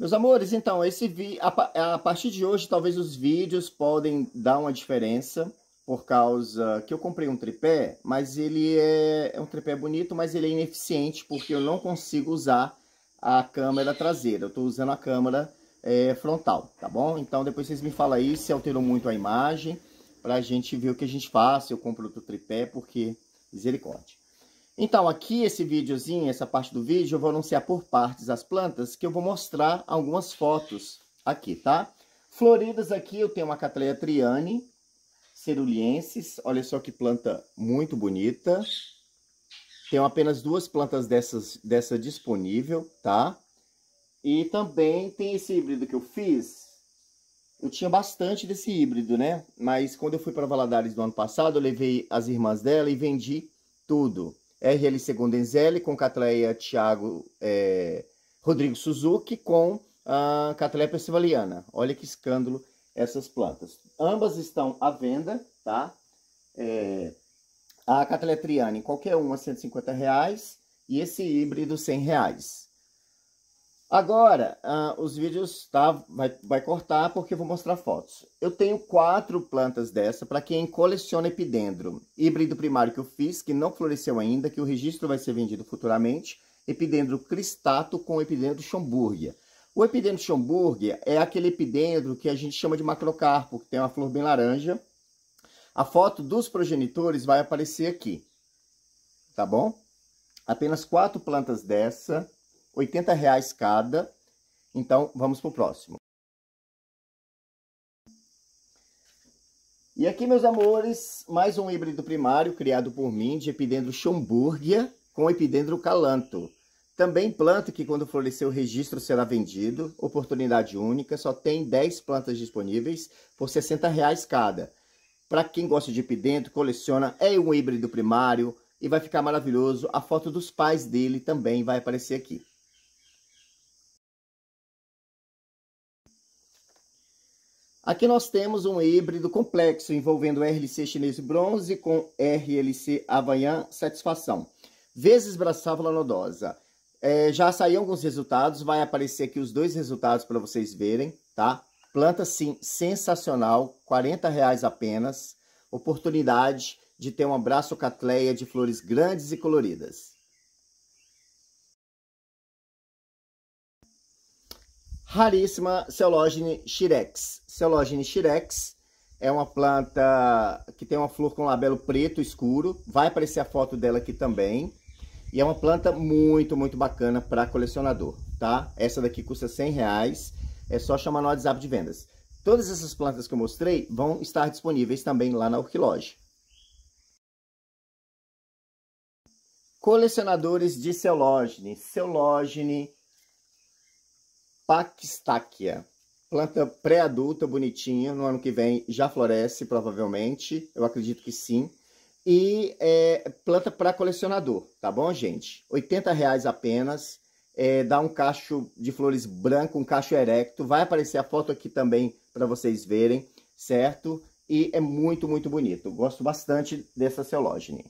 Meus amores, então, esse vi... a, partir de hoje, talvez os vídeos podem dar uma diferença, por causa que eu comprei um tripé, mas ele é, é um tripé bonito, mas ele é ineficiente, porque eu não consigo usar a câmera traseira, eu estou usando a câmera é, frontal, tá bom? Então, depois vocês me falam aí se alterou muito a imagem, para a gente ver o que a gente faz, eu compro outro tripé, porque misericórdia. Então, aqui esse videozinho, essa parte do vídeo, eu vou anunciar por partes as plantas, que eu vou mostrar algumas fotos aqui, tá? Floridas aqui eu tenho uma Catleia Triane, ceruliensis, olha só que planta muito bonita. Tenho apenas duas plantas dessas, dessa disponível, tá? E também tem esse híbrido que eu fiz. Eu tinha bastante desse híbrido, né? Mas quando eu fui para Valadares no ano passado, eu levei as irmãs dela e vendi tudo. RLC Gondenzelli, com Catleia Thiago é, Rodrigo Suzuki, com a Catleia Percivaliana. Olha que escândalo essas plantas. Ambas estão à venda, tá? É, a Catleia Triana em qualquer uma, 150 reais, e esse híbrido, 100 reais. Agora, ah, os vídeos tá, vai, vai cortar porque eu vou mostrar fotos. Eu tenho quatro plantas dessa para quem coleciona epidendro. Híbrido primário que eu fiz, que não floresceu ainda, que o registro vai ser vendido futuramente. Epidendro cristato com epidendro schomburgia. O epidendro schomburgia é aquele epidendro que a gente chama de macrocarpo, que tem uma flor bem laranja. A foto dos progenitores vai aparecer aqui, tá bom? Apenas quatro plantas dessa 80 reais cada. Então, vamos para o próximo. E aqui, meus amores, mais um híbrido primário criado por mim de epidendro Schomburgia com epidendro calanto. Também planta que quando florescer o registro será vendido, oportunidade única, só tem 10 plantas disponíveis por R$ 60 reais cada. Para quem gosta de epidendro, coleciona, é um híbrido primário e vai ficar maravilhoso. A foto dos pais dele também vai aparecer aqui. Aqui nós temos um híbrido complexo envolvendo RLC chinês bronze com RLC Avanhã satisfação, vezes braçal nodosa. É, já saíram alguns resultados, vai aparecer aqui os dois resultados para vocês verem, tá? Planta sim, sensacional, 40 reais apenas, oportunidade de ter uma catleia de flores grandes e coloridas. raríssima Celogene xirex. Celogene xirex é uma planta que tem uma flor com labelo preto escuro. Vai aparecer a foto dela aqui também. E é uma planta muito, muito bacana para colecionador, tá? Essa daqui custa 100 reais. É só chamar no WhatsApp de vendas. Todas essas plantas que eu mostrei vão estar disponíveis também lá na Orquiloge. Colecionadores de Celogene. Celogene... Paquistáquia. Planta pré-adulta, bonitinha, no ano que vem já floresce, provavelmente, eu acredito que sim. E é, planta para colecionador, tá bom, gente? R$ 80,00 apenas, é, dá um cacho de flores branco, um cacho erecto, vai aparecer a foto aqui também para vocês verem, certo? E é muito, muito bonito, gosto bastante dessa celógena.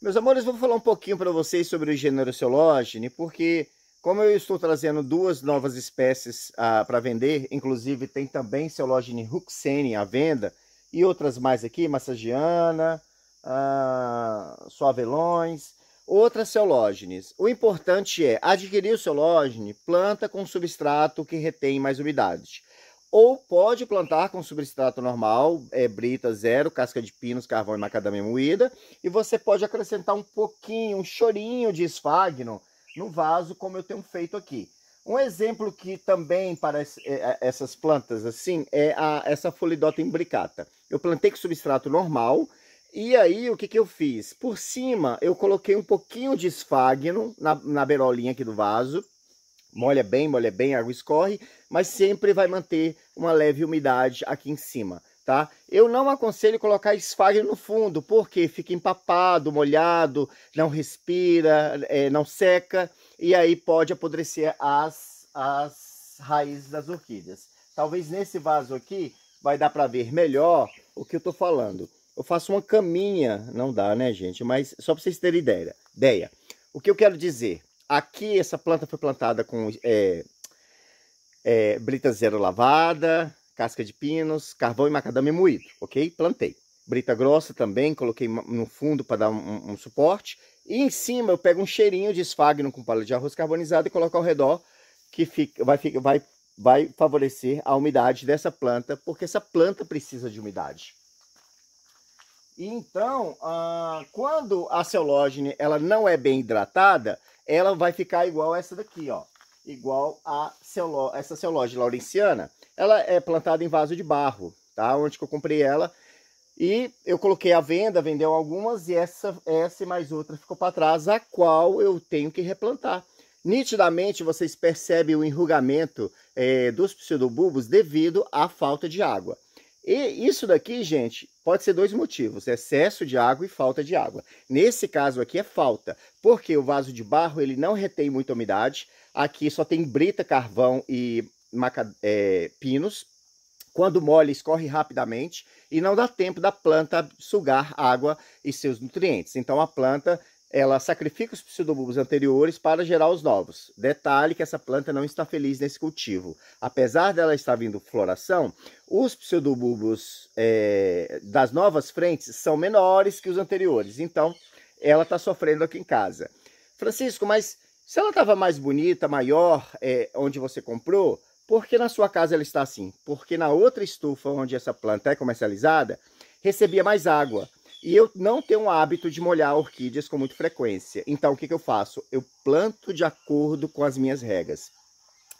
Meus amores, vou falar um pouquinho para vocês sobre o gênero Celogene, né? porque como eu estou trazendo duas novas espécies ah, para vender, inclusive tem também Celogene Ruxene à venda, e outras mais aqui, massagiana, ah, suavelões, outras Celogenes. O importante é adquirir o Celogene, planta com substrato que retém mais umidade ou pode plantar com substrato normal, é, brita zero, casca de pinos, carvão e macadâmia moída, e você pode acrescentar um pouquinho, um chorinho de esfagno no vaso, como eu tenho feito aqui. Um exemplo que também para é, é, essas plantas assim é a, essa folidota imbricata. Eu plantei com substrato normal, e aí o que, que eu fiz? Por cima eu coloquei um pouquinho de esfagno na, na aqui do vaso, molha bem, molha bem, a água escorre, mas sempre vai manter uma leve umidade aqui em cima, tá? Eu não aconselho colocar esfagno no fundo, porque fica empapado, molhado, não respira, é, não seca, e aí pode apodrecer as, as raízes das orquídeas. Talvez nesse vaso aqui vai dar para ver melhor o que eu tô falando. Eu faço uma caminha, não dá né gente, mas só para vocês terem ideia. ideia. O que eu quero dizer? Aqui essa planta foi plantada com é, é, brita zero lavada, casca de pinos, carvão e macadame moído, ok? Plantei. Brita grossa também, coloquei no fundo para dar um, um, suporte. E em cima eu pego um cheirinho de esfagno com palha de arroz carbonizado e coloco ao redor, que fica, vai, fica, vai, vai favorecer a umidade dessa planta, porque essa planta precisa de umidade. E então, ah, quando a celógene ela não é bem hidratada, ela vai ficar igual essa daqui, ó. Igual a celo, essa celulose laurenciana. Ela é plantada em vaso de barro, tá? Onde que eu comprei ela. E eu coloquei à venda, vendeu algumas, e essa, essa e mais outra ficou para trás, a qual eu tenho que replantar. Nitidamente vocês percebem o enrugamento é, dos pseudobulbos devido à falta de água. E isso daqui, gente, pode ser dois motivos: é excesso de água e falta de água. Nesse caso aqui é falta, porque o vaso de barro ele não retém muita umidade. Aqui só tem brita, carvão e maca, é, pinos. Quando mole, escorre rapidamente e não dá tempo da planta sugar água e seus nutrientes. Então a planta ela sacrifica os pseudobulbos anteriores para gerar os novos. Detalhe que essa planta não está feliz nesse cultivo. Apesar dela estar vindo floração, os pseudobulbos é, das novas frentes são menores que os anteriores. Então, ela está sofrendo aqui em casa. Francisco, mas se ela estava mais bonita, maior, é, onde você comprou, por que na sua casa ela está assim? Porque na outra estufa onde essa planta é comercializada, recebia mais água. E eu não tenho o hábito de molhar orquídeas com muita frequência. Então, o que, que eu faço? Eu planto de acordo com as minhas regras.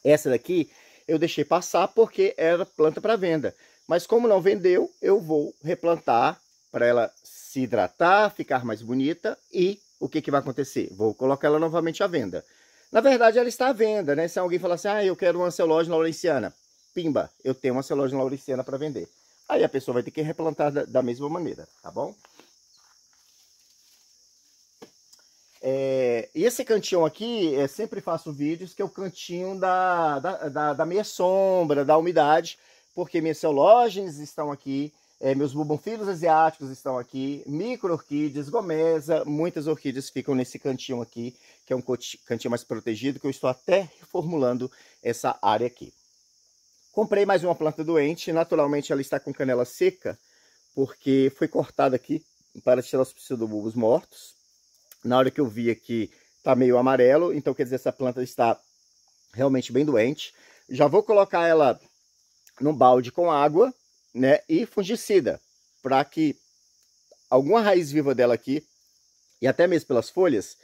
Essa daqui eu deixei passar porque era planta para venda. Mas como não vendeu, eu vou replantar para ela se hidratar, ficar mais bonita. E o que, que vai acontecer? Vou colocar ela novamente à venda. Na verdade, ela está à venda, né? Se alguém falar assim, ah, eu quero uma celulose laurenciana. Pimba, eu tenho uma celulose laurenciana para vender. Aí a pessoa vai ter que replantar da, da mesma maneira, tá bom? É, esse cantinho aqui, é, sempre faço vídeos que é o cantinho da, da, da, da meia sombra, da umidade, porque minhas celógenes estão aqui, é, meus bubonfilos asiáticos estão aqui, micro-orquídeas, gomesa, muitas orquídeas ficam nesse cantinho aqui, que é um cantinho mais protegido, que eu estou até reformulando essa área aqui. Comprei mais uma planta doente, naturalmente ela está com canela seca, porque foi cortada aqui para tirar os pseudobulbos mortos. Na hora que eu vi aqui, está meio amarelo, então quer dizer, essa planta está realmente bem doente. Já vou colocar ela num balde com água, né, e fungicida, para que alguma raiz viva dela aqui, e até mesmo pelas folhas,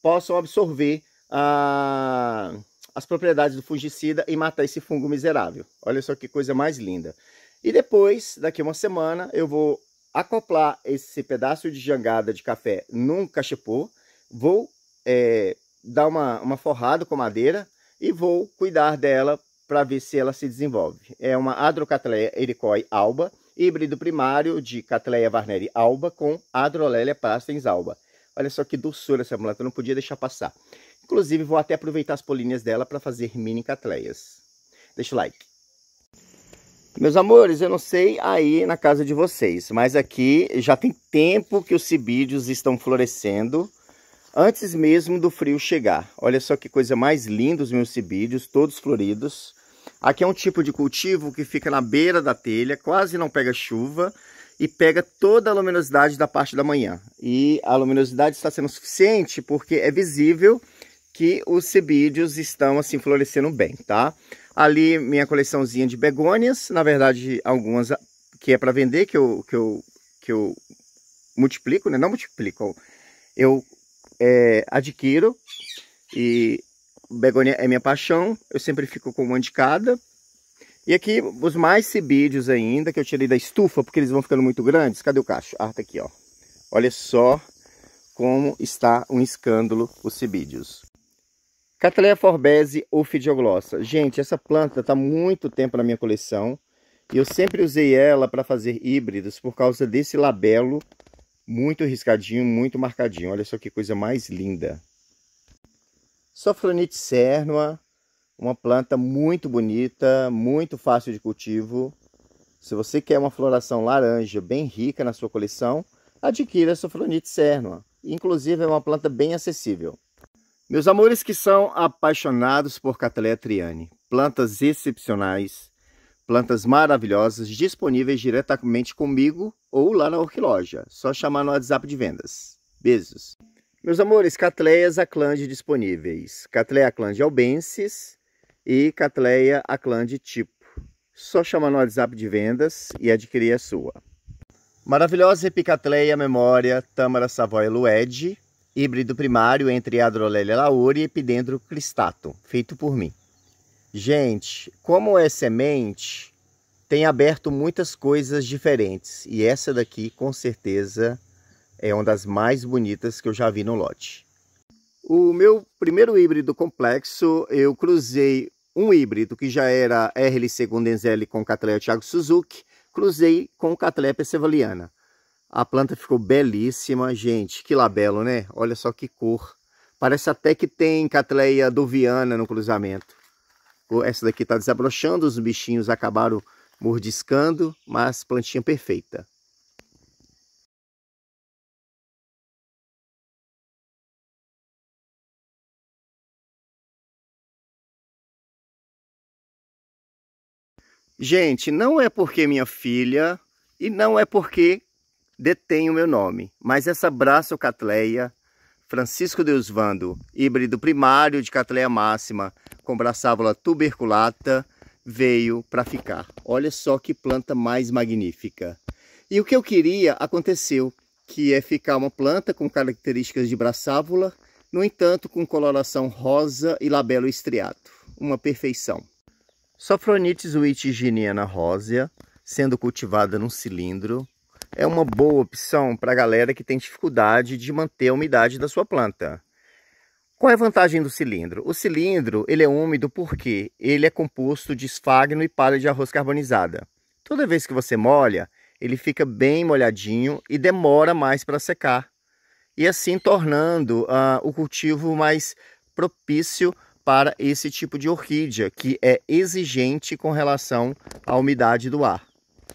possam absorver a... Ah, as propriedades do fungicida e matar esse fungo miserável. Olha só que coisa mais linda. E depois, daqui uma semana, eu vou acoplar esse pedaço de jangada de café num cachepô, vou é, dar uma, uma forrada com madeira e vou cuidar dela para ver se ela se desenvolve. É uma Adrocatleia ericoi alba, híbrido primário de Catleia varneri alba com Adrolelia pastens alba. Olha só que doçura essa planta, não podia deixar passar. Inclusive, vou até aproveitar as polinhas dela para fazer mini catleias. Deixa o like. Meus amores, eu não sei aí na casa de vocês, mas aqui já tem tempo que os cibídeos estão florescendo, antes mesmo do frio chegar. Olha só que coisa mais linda os meus cibídeos, todos floridos. Aqui é um tipo de cultivo que fica na beira da telha, quase não pega chuva e pega toda a luminosidade da parte da manhã. E a luminosidade está sendo suficiente porque é visível que os cebídeos estão assim florescendo bem, tá? Ali minha coleçãozinha de begônias, na verdade algumas ah, que é para vender, que eu, que eu, que eu multiplico, né? Não multiplico, eu é, adquiro e begônia é minha paixão, eu sempre fico com uma de cada. E aqui os mais cebídeos ainda, que eu tirei da estufa, porque eles vão ficando muito grandes. Cadê o cacho? Ah, tá aqui, ó. Olha só como está um escândalo os cebídeos. Cataleia forbese ou fidioglossa. Gente, essa planta está muito tempo na minha coleção. E eu sempre usei ela para fazer híbridos por causa desse labelo muito riscadinho, muito marcadinho. Olha só que coisa mais linda. Sofronite cernua, uma planta muito bonita, muito fácil de cultivo. Se você quer uma floração laranja bem rica na sua coleção, adquira a Sofronite cernua. Inclusive é uma planta bem acessível. Meus amores que são apaixonados por Cataleya triane, plantas excepcionais, plantas maravilhosas, disponíveis diretamente comigo ou lá na Orquiloja. Só chamar no WhatsApp de vendas. Beijos. Meus amores, Catleias Aclande disponíveis. Catleia Aclande Albensis e Catleia Aclande Tipo. Só chamar no WhatsApp de vendas e adquirir a sua. Maravilhosa Epicatleia Memória Tâmara Savoia Lued híbrido primário entre Adrolelia lauri e Epidendro cristato, feito por mim. Gente, como é semente, tem aberto muitas coisas diferentes e essa daqui com certeza é uma das mais bonitas que eu já vi no lote. O meu primeiro híbrido complexo, eu cruzei um híbrido que já era RLC Gundenzeli com Catleia Thiago Suzuki, cruzei com Catleia Persevaliana. A planta ficou belíssima, gente. Que labelo, né? Olha só que cor. Parece até que tem catleia doviana no cruzamento. Essa daqui está desabrochando, os bichinhos acabaram mordiscando, mas plantinha perfeita. Gente, não é porque minha filha e não é porque detém o meu nome, mas essa braçocatleia, Francisco deusvando híbrido primário de catleia máxima com braçávola tuberculata, veio para ficar. Olha só que planta mais magnífica. E o que eu queria aconteceu, que é ficar uma planta com características de braçávola, no entanto com coloração rosa e labelo estriato. Uma perfeição. Sofronitis witiginiana rosea, sendo cultivada num cilindro, é uma boa opção para a galera que tem dificuldade de manter a umidade da sua planta. Qual é a vantagem do cilindro? O cilindro ele é úmido porque ele é composto de esfagno e palha de arroz carbonizada. Toda vez que você molha, ele fica bem molhadinho e demora mais para secar. E assim tornando uh, o cultivo mais propício para esse tipo de orquídea, que é exigente com relação à umidade do ar.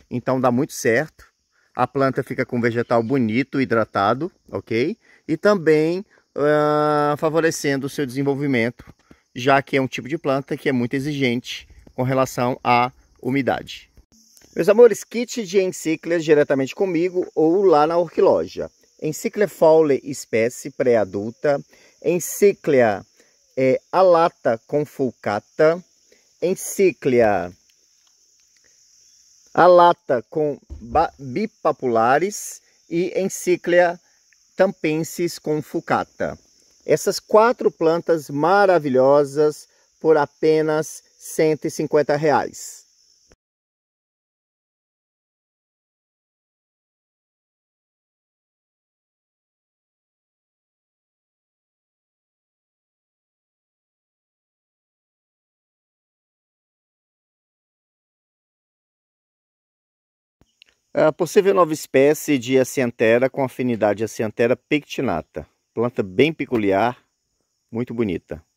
Então dá muito certo a planta fica com vegetal bonito, hidratado, ok? E também uh, favorecendo o seu desenvolvimento, já que é um tipo de planta que é muito exigente com relação à umidade. Meus amores, kit de encíclias diretamente comigo ou lá na Orquiloja. Encíclia Fowler espécie pré-adulta, Encíclia é, eh, alata com fulcata, a lata com bipapulares e encíclia tampensis com fucata. Essas quatro plantas maravilhosas por apenas 150 reais. A ah, possível nova espécie de Acentera com afinidade Acentera pectinata. Planta bem peculiar, muito bonita.